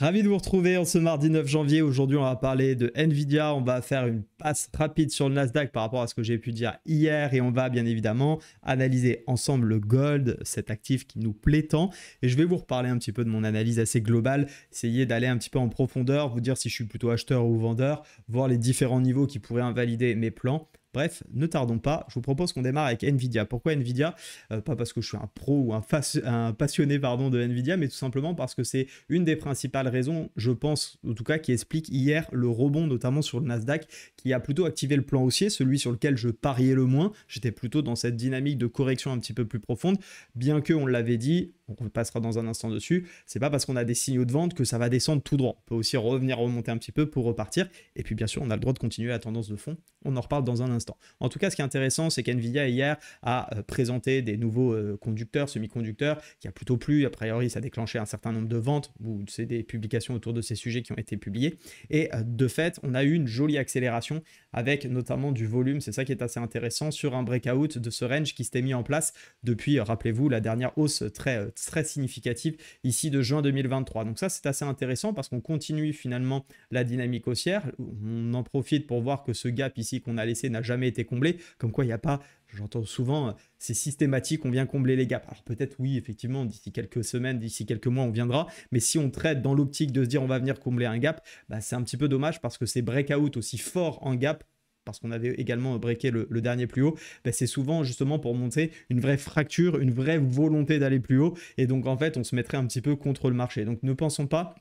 Ravi de vous retrouver en ce mardi 9 janvier. Aujourd'hui, on va parler de Nvidia. On va faire une passe rapide sur le Nasdaq par rapport à ce que j'ai pu dire hier et on va bien évidemment analyser ensemble le gold, cet actif qui nous plaît tant. Et je vais vous reparler un petit peu de mon analyse assez globale, essayer d'aller un petit peu en profondeur, vous dire si je suis plutôt acheteur ou vendeur, voir les différents niveaux qui pourraient invalider mes plans. Bref, ne tardons pas, je vous propose qu'on démarre avec Nvidia. Pourquoi Nvidia euh, Pas parce que je suis un pro ou un, un, passionné pardon, de Nvidia, mais tout simplement parce que c'est une des principales raisons, je pense en tout cas, qui explique hier le rebond, notamment sur le Nasdaq, qui a plutôt activé le plan haussier, celui sur lequel je pariais le moins. J'étais plutôt dans cette dynamique de correction un petit peu plus profonde, bien que, on l'avait dit, on passera dans un instant dessus, c'est pas parce qu'on a des signaux de vente que ça va descendre tout droit. On peut aussi revenir remonter un petit peu pour repartir. Et puis bien sûr, on a le droit de continuer la tendance de fond. On en reparle dans un instant. En tout cas, ce qui est intéressant, c'est qu'NVIDIA hier a euh, présenté des nouveaux euh, conducteurs, semi-conducteurs, qui a plutôt plu. A priori, ça a déclenché un certain nombre de ventes, ou c'est des publications autour de ces sujets qui ont été publiées. Et euh, de fait, on a eu une jolie accélération avec notamment du volume. C'est ça qui est assez intéressant sur un breakout de ce range qui s'était mis en place depuis, rappelez-vous, la dernière hausse très, très très significatif ici de juin 2023. Donc ça, c'est assez intéressant parce qu'on continue finalement la dynamique haussière. On en profite pour voir que ce gap ici qu'on a laissé n'a jamais été comblé. Comme quoi, il n'y a pas, j'entends souvent, c'est systématique, on vient combler les gaps. Alors peut-être oui, effectivement, d'ici quelques semaines, d'ici quelques mois, on viendra. Mais si on traite dans l'optique de se dire on va venir combler un gap, bah, c'est un petit peu dommage parce que ces breakouts aussi forts en gap parce qu'on avait également breaké le, dernier plus haut, bah, c'est souvent justement pour monter une vraie fracture, une vraie volonté d'aller plus haut. Et donc en fait, on se mettrait un petit peu contre le marché. Donc ne pensons pas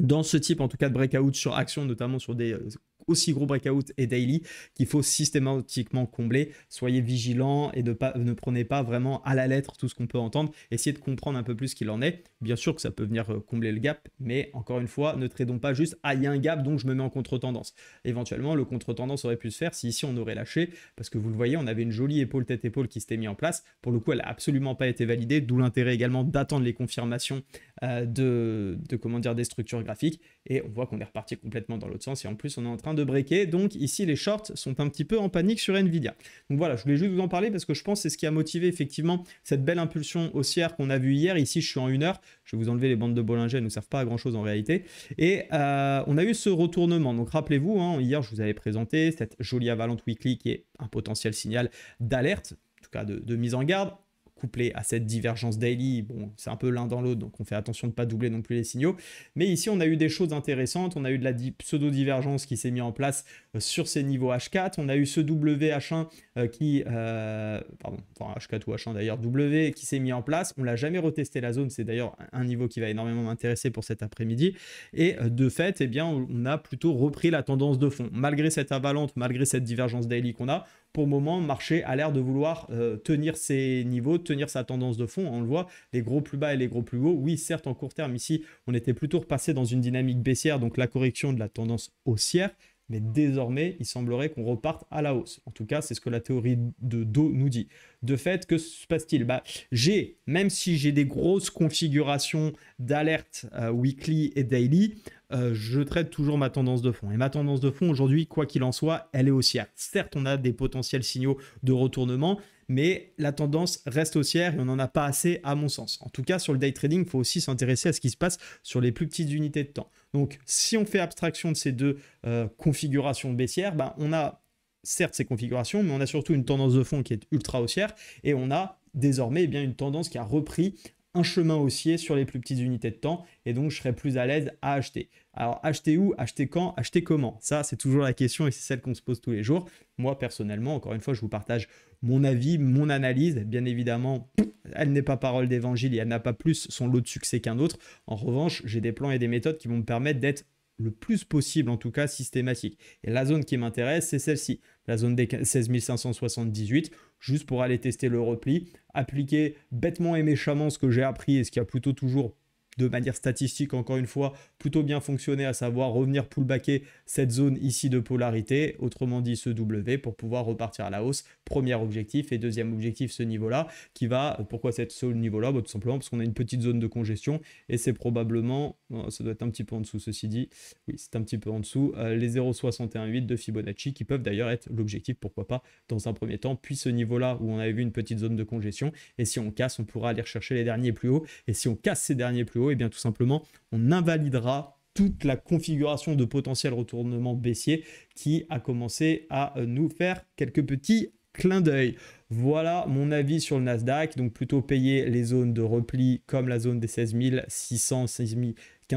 dans ce type en tout cas de breakout sur action, notamment sur des euh, aussi gros breakout et daily qu'il faut systématiquement combler. Soyez vigilants et ne prenez pas vraiment à la lettre tout ce qu'on peut entendre. Essayez de comprendre un peu plus ce qu'il en est. Bien sûr que ça peut venir euh, combler le gap, mais encore une fois, ne tradons pas juste « Ah, il y a un gap, donc je me mets en contre-tendance ». Éventuellement, le contre-tendance aurait pu se faire si ici on aurait lâché, parce que vous le voyez, on avait une jolie épaule tête-épaule qui s'était mise en place. Pour le coup, elle n'a absolument pas été validée, d'où l'intérêt également d'attendre les confirmations euh, de, de, comment dire, des structures graphiques. Et on voit qu'on est reparti complètement dans l'autre sens. Et en plus, on est en train de breaker. Donc ici, les shorts sont un petit peu en panique sur Nvidia. Donc voilà, je voulais juste vous en parler parce que je pense c'est ce qui a motivé effectivement cette belle impulsion haussière qu'on a vue hier. Ici, je suis en une heure. Je vais vous enlever les bandes de Bollinger, elles ne servent pas à grand chose en réalité. Et euh, on a eu ce retournement. Donc rappelez-vous, hein, hier, je vous avais présenté cette jolie avalante weekly qui est un potentiel signal d'alerte, en tout cas de mise en garde couplé à cette divergence daily, bon, c'est un peu l'un dans l'autre, donc on fait attention de ne pas doubler non plus les signaux. Mais ici, on a eu des choses intéressantes. On a eu de la pseudo-divergence qui s'est mise en place euh, sur ces niveaux H4. On a eu ce WH1 euh, qui, euh, pardon, d'ailleurs, W, qui s'est mis en place. On l'a jamais retesté la zone, c'est d'ailleurs un niveau qui va énormément m'intéresser pour cet après-midi. Et euh, de fait, eh bien, on a plutôt repris la tendance de fond. Malgré cette avalante, malgré cette divergence daily qu'on a, pour le moment, marché a l'air de vouloir tenir ses niveaux, tenir sa tendance de fond. On le voit, les gros plus bas et les gros plus hauts. Oui, certes, en court terme, ici, on était plutôt repassé dans une dynamique baissière, donc la correction de la tendance haussière mais désormais, il semblerait qu'on reparte à la hausse. En tout cas, c'est ce que la théorie de Do nous dit. De fait, que se passe-t-il bah, J'ai, même si j'ai des grosses configurations d'alerte euh, weekly et daily, euh, je traite toujours ma tendance de fond. Et ma tendance de fond, aujourd'hui, quoi qu'il en soit, elle est haussière. Certes, on a des potentiels signaux de retournement, mais la tendance reste haussière et on n'en a pas assez à mon sens. En tout cas, sur le day trading, il faut aussi s'intéresser à ce qui se passe sur les plus petites unités de temps. Donc, si on fait abstraction de ces deux euh, configurations baissières, ben, on a certes ces configurations, mais on a surtout une tendance de fond qui est ultra haussière et on a désormais eh bien, une tendance qui a repris un chemin haussier sur les plus petites unités de temps et donc je serai plus à l'aise à acheter. Alors acheter où, acheter quand, acheter comment Ça c'est toujours la question et c'est celle qu'on se pose tous les jours. Moi personnellement, encore une fois, je vous partage mon avis, mon analyse. Bien évidemment, elle n'est pas parole d'évangile et elle n'a pas plus son lot de succès qu'un autre. En revanche, j'ai des plans et des méthodes qui vont me permettre d'être le plus possible, en tout cas systématique. Et la zone qui m'intéresse, c'est celle-ci, la zone des 16 578 juste pour aller tester le repli, appliquer bêtement et méchamment ce que j'ai appris et ce qui a plutôt toujours de manière statistique, encore une fois, plutôt bien fonctionné, à savoir revenir pullbacker cette zone ici de polarité, autrement dit ce W, pour pouvoir repartir à la hausse. Premier objectif et deuxième objectif, ce niveau-là, qui va, pourquoi cette, ce niveau-là bah, Tout simplement parce qu'on a une petite zone de congestion et c'est probablement, oh, ça doit être un petit peu en dessous, ceci dit, oui, c'est un petit peu en dessous, euh, les 0,618 de Fibonacci, qui peuvent d'ailleurs être l'objectif, pourquoi pas, dans un premier temps, puis ce niveau-là où on avait vu une petite zone de congestion, et si on casse, on pourra aller rechercher les derniers plus hauts, et si on casse ces derniers plus hauts, et eh bien, tout simplement, on invalidera toute la configuration de potentiel retournement baissier qui a commencé à euh, nous faire quelques petits clins d'œil. Voilà mon avis sur le Nasdaq. Donc plutôt payer les zones de repli comme la zone des 16 600, 16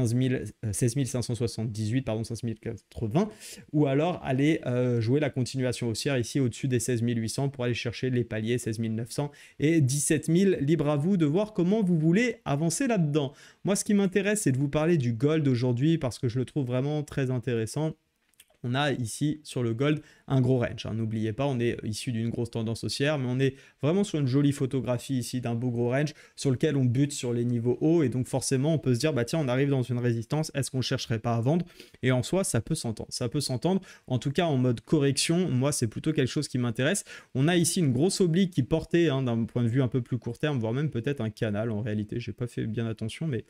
15 16 578, pardon, 5080, ou alors aller euh, jouer la continuation haussière ici au-dessus des 16 800 pour aller chercher les paliers 16 900 et 17 000. Libre à vous de voir comment vous voulez avancer là-dedans. Moi, ce qui m'intéresse, c'est de vous parler du gold aujourd'hui parce que je le trouve vraiment très intéressant on a ici sur le gold un gros range. Hein. N'oubliez pas, on est issu d'une grosse tendance haussière, mais on est vraiment sur une jolie photographie ici d'un beau gros range sur lequel on bute sur les niveaux hauts et donc forcément on peut se dire bah tiens on arrive dans une résistance, est-ce qu'on ne chercherait pas à vendre Et en soi ça peut s'entendre, ça peut s'entendre. En tout cas en mode correction, moi c'est plutôt quelque chose qui m'intéresse. On a ici une grosse oblique qui portait hein, d'un point de vue un peu plus court terme, voire même peut-être un canal en réalité. je n'ai pas fait bien attention, mais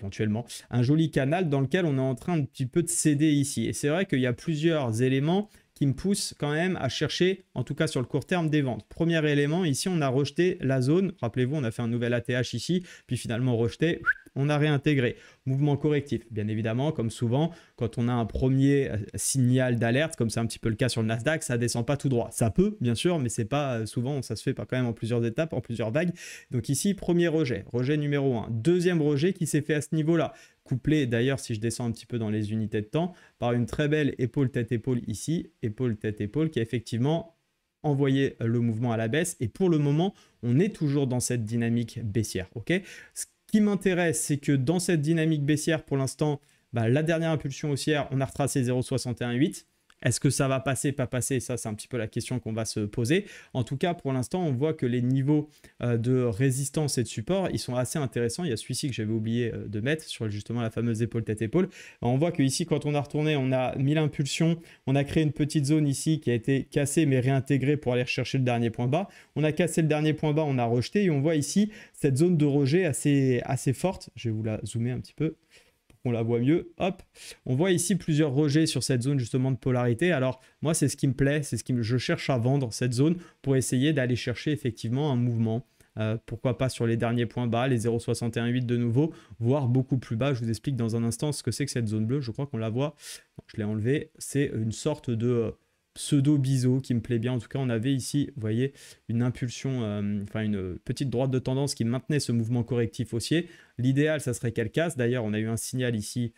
éventuellement, un joli canal dans lequel on est en train un petit peu de céder ici. Et c'est vrai qu'il y a plusieurs éléments qui me poussent quand même à chercher, en tout cas sur le court terme, des ventes. Premier élément, ici, on a rejeté la zone. Rappelez-vous, on a fait un nouvel ATH ici, puis finalement rejeté on a réintégré. Mouvement correctif, bien évidemment, comme souvent, quand on a un premier euh, signal d'alerte, comme c'est un petit peu le cas sur le Nasdaq, ça descend pas tout droit. Ça peut, bien sûr, mais c'est pas euh, souvent, ça se fait pas quand même en plusieurs étapes, en plusieurs vagues. Donc ici, premier rejet, rejet numéro un Deuxième rejet qui s'est fait à ce niveau-là couplé d'ailleurs si je descends un petit peu dans les unités de temps par une très belle épaule tête épaule ici épaule tête épaule qui a effectivement envoyé euh, le mouvement à la baisse et pour le moment on est toujours dans cette dynamique baissière ok qui m'intéresse, c'est que dans cette dynamique baissière, pour l'instant, bah, la dernière impulsion haussière, on a retracé 0,618. Est-ce que ça va passer, pas passer Ça, c'est un petit peu la question qu'on va se poser. En tout cas, pour l'instant, on voit que les niveaux euh, de résistance et de support, ils sont assez intéressants. Il y a celui-ci que j'avais oublié euh, de mettre sur justement la fameuse épaule tête-épaule. On voit que ici, quand on a retourné, on a mis l'impulsion, on a créé une petite zone ici qui a été cassée mais réintégrée pour aller rechercher le dernier point bas. On a cassé le dernier point bas, on a rejeté et on voit ici cette zone de rejet assez, assez forte. Je vais vous la zoomer un petit peu on la voit mieux. Hop, on voit ici plusieurs rejets sur cette zone justement de polarité. Alors moi, c'est ce qui me plaît, c'est ce que je cherche à vendre cette zone pour essayer d'aller chercher effectivement un mouvement. Euh, pourquoi pas sur les derniers points bas, les 0,618 de nouveau, voire beaucoup plus bas. Je vous explique dans un instant ce que c'est que cette zone bleue. Je crois qu'on la voit. je l'ai enlevé. C'est une sorte de euh, pseudo biseau qui me plaît bien. En tout cas, on avait ici, vous voyez, une impulsion, euh, enfin une petite droite de tendance qui maintenait ce mouvement correctif haussier. L'idéal, ça serait qu'elle casse. D'ailleurs, on a eu un signal ici.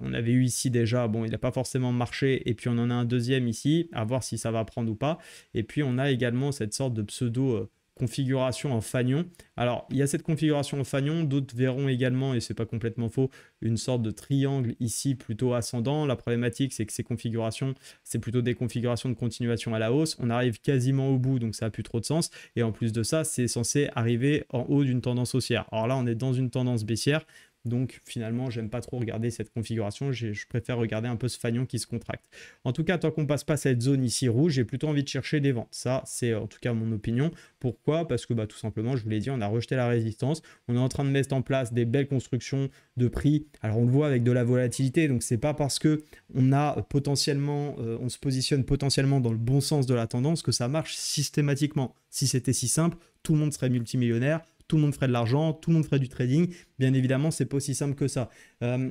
on avait eu ici déjà, bon, il n'a pas forcément marché, et puis on en a un deuxième ici, à voir si ça va prendre ou pas. Et puis on a également cette sorte de pseudo euh, configuration en fanion. Alors, il y a cette configuration en fanion, d'autres verront également, et c'est pas complètement faux, une sorte de triangle ici plutôt ascendant. La problématique, c'est que ces configurations, c'est plutôt des configurations de continuation à la hausse. On arrive quasiment au bout, donc ça n'a plus trop de sens. Et en plus de ça, c'est censé arriver en haut d'une tendance haussière. Alors là, on est dans une tendance baissière, donc finalement, j'aime pas trop regarder cette configuration, je préfère regarder un peu ce fanion qui se contracte. En tout cas, tant qu'on passe pas cette zone ici rouge, j'ai plutôt envie de chercher des ventes. Ça, c'est en tout cas mon opinion. Pourquoi Parce que bah, tout simplement, je vous l'ai dit, on a rejeté la résistance, on est en train de mettre en place des belles constructions de prix. Alors on le voit avec de la volatilité, donc c'est pas parce que on a potentiellement, euh, on se positionne potentiellement dans le bon sens de la tendance que ça marche systématiquement. Si c'était si simple, tout le monde serait multimillionnaire, tout le monde ferait de l'argent, tout le monde ferait du trading. Bien évidemment, c'est pas aussi simple que ça. Euh,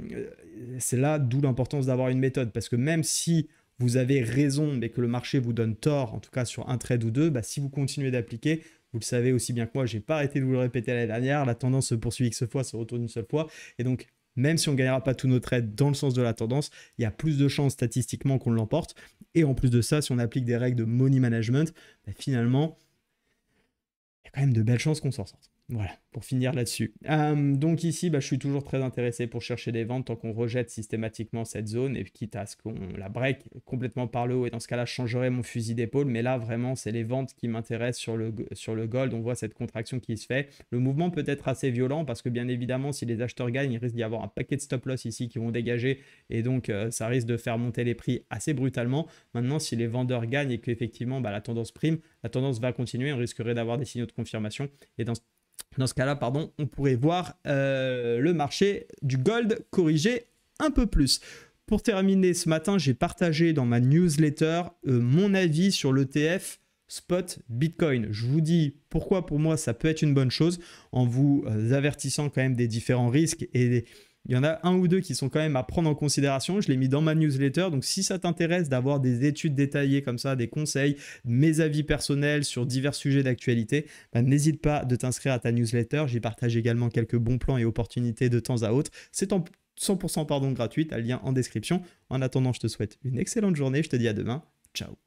c'est là d'où l'importance d'avoir une méthode, parce que même si vous avez raison, mais que le marché vous donne tort, en tout cas sur un trade ou deux, bah, si vous continuez d'appliquer, vous le savez aussi bien que moi, j'ai pas arrêté de vous le répéter l'année dernière, la tendance se poursuit X fois, se retourne une seule fois, et donc même si on ne gagnera pas tous nos trades dans le sens de la tendance, il y a plus de chances statistiquement qu'on l'emporte. Et en plus de ça, si on applique des règles de money management, bah, finalement, il y a quand même de belles chances qu'on s'en sorte. Voilà, pour finir là-dessus. Euh, donc ici, bah, je suis toujours très intéressé pour chercher des ventes tant qu'on rejette systématiquement cette zone et quitte à ce qu'on la break complètement par le haut. Et dans ce cas-là, je changerai mon fusil d'épaule. Mais là, vraiment, c'est les ventes qui m'intéressent sur le, sur le gold. On voit cette contraction qui se fait. Le mouvement peut être assez violent parce que bien évidemment, si les acheteurs gagnent, il risque d'y avoir un paquet de stop-loss ici qui vont dégager. Et donc, euh, ça risque de faire monter les prix assez brutalement. Maintenant, si les vendeurs gagnent et qu'effectivement, bah, la tendance prime, la tendance va continuer, on risquerait d'avoir des signaux de confirmation. Et dans dans ce cas-là, pardon, on pourrait voir euh, le marché du gold corrigé un peu plus. Pour terminer, ce matin, j'ai partagé dans ma newsletter euh, mon avis sur l'ETF spot Bitcoin. Je vous dis pourquoi pour moi ça peut être une bonne chose en vous euh, avertissant quand même des différents risques et des il y en a un ou deux qui sont quand même à prendre en considération. Je l'ai mis dans ma newsletter. Donc si ça t'intéresse d'avoir des études détaillées comme ça, des conseils, mes avis personnels sur divers sujets d'actualité, bah, n'hésite pas de t'inscrire à ta newsletter. J'y partage également quelques bons plans et opportunités de temps à autre. C'est en 100% pardon gratuite, le lien en description. En attendant, je te souhaite une excellente journée. Je te dis à demain. Ciao.